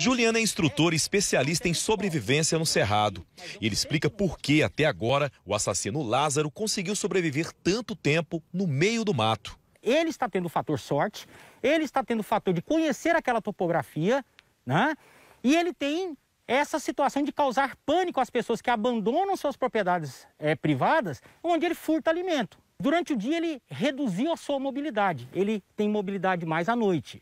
Juliana é instrutora especialista em sobrevivência no Cerrado. E ele explica por que, até agora, o assassino Lázaro conseguiu sobreviver tanto tempo no meio do mato. Ele está tendo o fator sorte, ele está tendo o fator de conhecer aquela topografia, né? E ele tem essa situação de causar pânico às pessoas que abandonam suas propriedades é, privadas, onde ele furta alimento. Durante o dia, ele reduziu a sua mobilidade. Ele tem mobilidade mais à noite.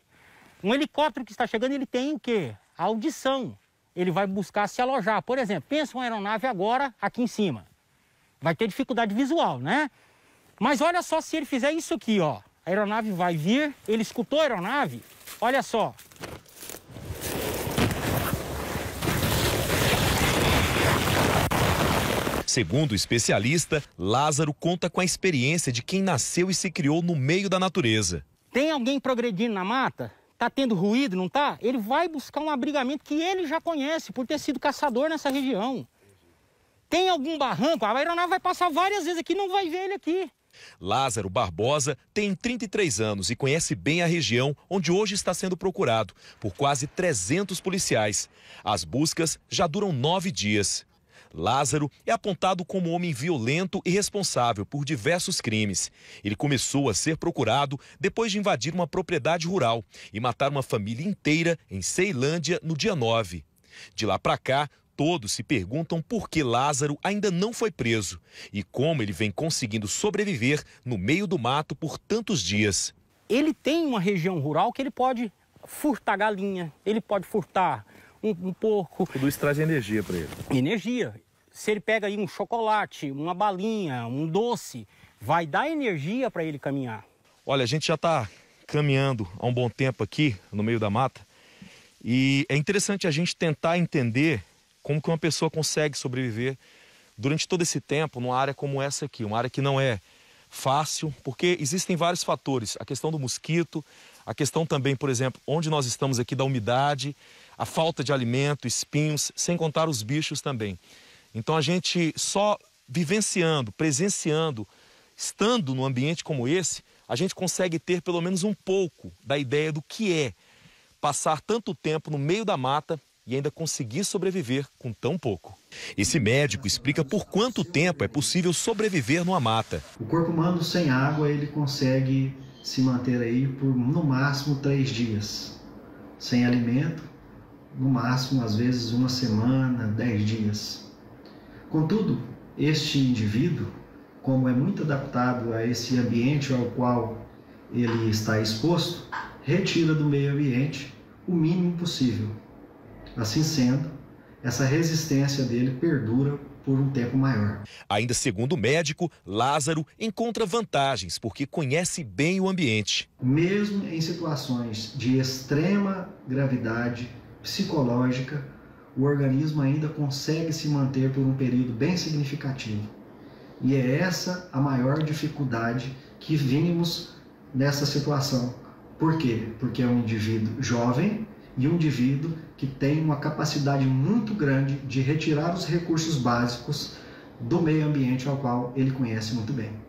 Um helicóptero que está chegando, ele tem o quê? a audição. Ele vai buscar se alojar. Por exemplo, pensa uma aeronave agora aqui em cima. Vai ter dificuldade visual, né? Mas olha só se ele fizer isso aqui, ó. A aeronave vai vir, ele escutou a aeronave, olha só. Segundo o especialista, Lázaro conta com a experiência de quem nasceu e se criou no meio da natureza. Tem alguém progredindo na mata? tá tendo ruído, não tá Ele vai buscar um abrigamento que ele já conhece, por ter sido caçador nessa região. Tem algum barranco, a aeronave vai passar várias vezes aqui não vai ver ele aqui. Lázaro Barbosa tem 33 anos e conhece bem a região onde hoje está sendo procurado por quase 300 policiais. As buscas já duram nove dias. Lázaro é apontado como homem violento e responsável por diversos crimes. Ele começou a ser procurado depois de invadir uma propriedade rural e matar uma família inteira em Ceilândia no dia 9. De lá para cá, todos se perguntam por que Lázaro ainda não foi preso e como ele vem conseguindo sobreviver no meio do mato por tantos dias. Ele tem uma região rural que ele pode furtar galinha, ele pode furtar um, um porco. Tudo isso traz energia para ele. Energia. Se ele pega aí um chocolate, uma balinha, um doce, vai dar energia para ele caminhar. Olha, a gente já está caminhando há um bom tempo aqui no meio da mata e é interessante a gente tentar entender como que uma pessoa consegue sobreviver durante todo esse tempo numa área como essa aqui, uma área que não é fácil, porque existem vários fatores, a questão do mosquito, a questão também, por exemplo, onde nós estamos aqui da umidade, a falta de alimento, espinhos, sem contar os bichos também. Então a gente só vivenciando, presenciando, estando num ambiente como esse, a gente consegue ter pelo menos um pouco da ideia do que é passar tanto tempo no meio da mata e ainda conseguir sobreviver com tão pouco. Esse médico explica por quanto tempo é possível sobreviver numa mata. O corpo humano sem água ele consegue se manter aí por no máximo três dias, sem alimento no máximo, às vezes, uma semana, dez dias. Contudo, este indivíduo, como é muito adaptado a esse ambiente ao qual ele está exposto, retira do meio ambiente o mínimo possível. Assim sendo, essa resistência dele perdura por um tempo maior. Ainda segundo o médico, Lázaro encontra vantagens porque conhece bem o ambiente. Mesmo em situações de extrema gravidade, psicológica, o organismo ainda consegue se manter por um período bem significativo. E é essa a maior dificuldade que vimos nessa situação. Por quê? Porque é um indivíduo jovem e um indivíduo que tem uma capacidade muito grande de retirar os recursos básicos do meio ambiente ao qual ele conhece muito bem.